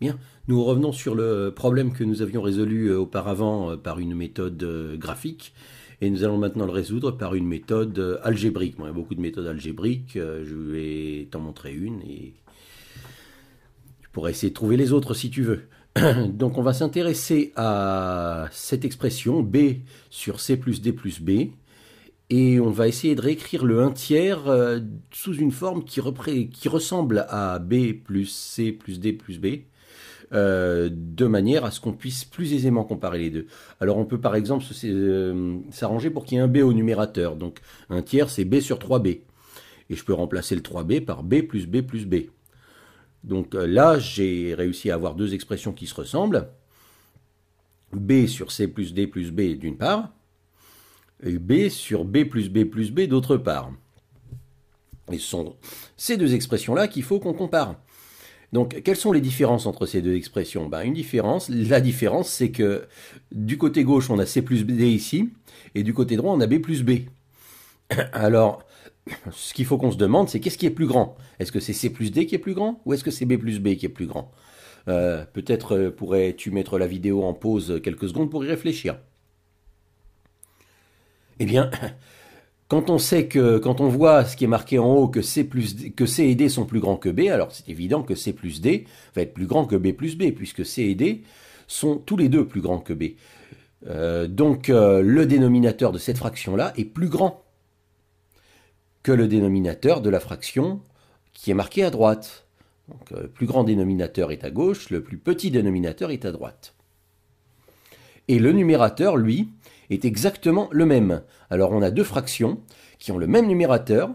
Bien, nous revenons sur le problème que nous avions résolu euh, auparavant euh, par une méthode euh, graphique, et nous allons maintenant le résoudre par une méthode algébrique. il y a beaucoup de méthodes algébriques, je vais t'en montrer une, et tu pourras essayer de trouver les autres si tu veux. Donc on va s'intéresser à cette expression B sur C plus D plus B, et on va essayer de réécrire le 1 tiers sous une forme qui ressemble à B plus C plus D plus B, euh, de manière à ce qu'on puisse plus aisément comparer les deux. Alors on peut par exemple euh, s'arranger pour qu'il y ait un B au numérateur, donc un tiers c'est B sur 3B. Et je peux remplacer le 3B par B plus B plus B. Donc euh, là, j'ai réussi à avoir deux expressions qui se ressemblent. B sur C plus D plus B d'une part, et B sur B plus B plus B d'autre part. Et ce sont ces deux expressions-là qu'il faut qu'on compare. Donc, quelles sont les différences entre ces deux expressions ben, Une différence, la différence, c'est que du côté gauche, on a C plus D ici, et du côté droit, on a B plus B. Alors, ce qu'il faut qu'on se demande, c'est qu'est-ce qui est plus grand Est-ce que c'est C plus D qui est plus grand ou est-ce que c'est B plus B qui est plus grand euh, Peut-être euh, pourrais-tu mettre la vidéo en pause quelques secondes pour y réfléchir. Eh bien, quand on sait que, quand on voit ce qui est marqué en haut, que C, que C et D sont plus grands que B, alors c'est évident que C plus D va être plus grand que B plus B, puisque C et D sont tous les deux plus grands que B. Euh, donc euh, le dénominateur de cette fraction-là est plus grand que le dénominateur de la fraction qui est marquée à droite. Donc, euh, le plus grand dénominateur est à gauche, le plus petit dénominateur est à droite et le numérateur, lui, est exactement le même. Alors on a deux fractions qui ont le même numérateur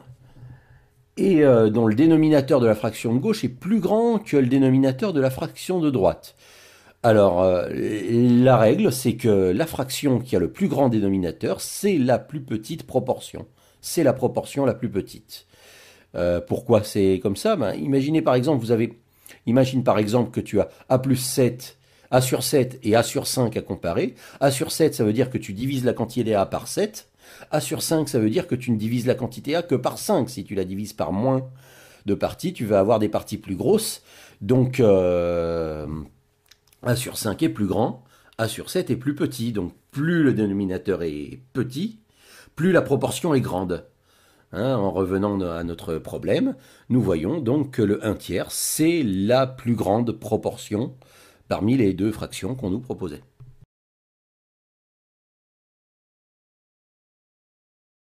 et euh, dont le dénominateur de la fraction de gauche est plus grand que le dénominateur de la fraction de droite. Alors euh, la règle, c'est que la fraction qui a le plus grand dénominateur, c'est la plus petite proportion. C'est la proportion la plus petite. Euh, pourquoi c'est comme ça ben, Imaginez par exemple, vous avez, imagine par exemple que tu as a plus 7 a sur 7 et A sur 5 à comparer. A sur 7, ça veut dire que tu divises la quantité A par 7. A sur 5, ça veut dire que tu ne divises la quantité A que par 5. Si tu la divises par moins de parties, tu vas avoir des parties plus grosses. Donc, euh, A sur 5 est plus grand, A sur 7 est plus petit. Donc, plus le dénominateur est petit, plus la proportion est grande. Hein, en revenant à notre problème, nous voyons donc que le 1 tiers, c'est la plus grande proportion parmi les deux fractions qu'on nous proposait.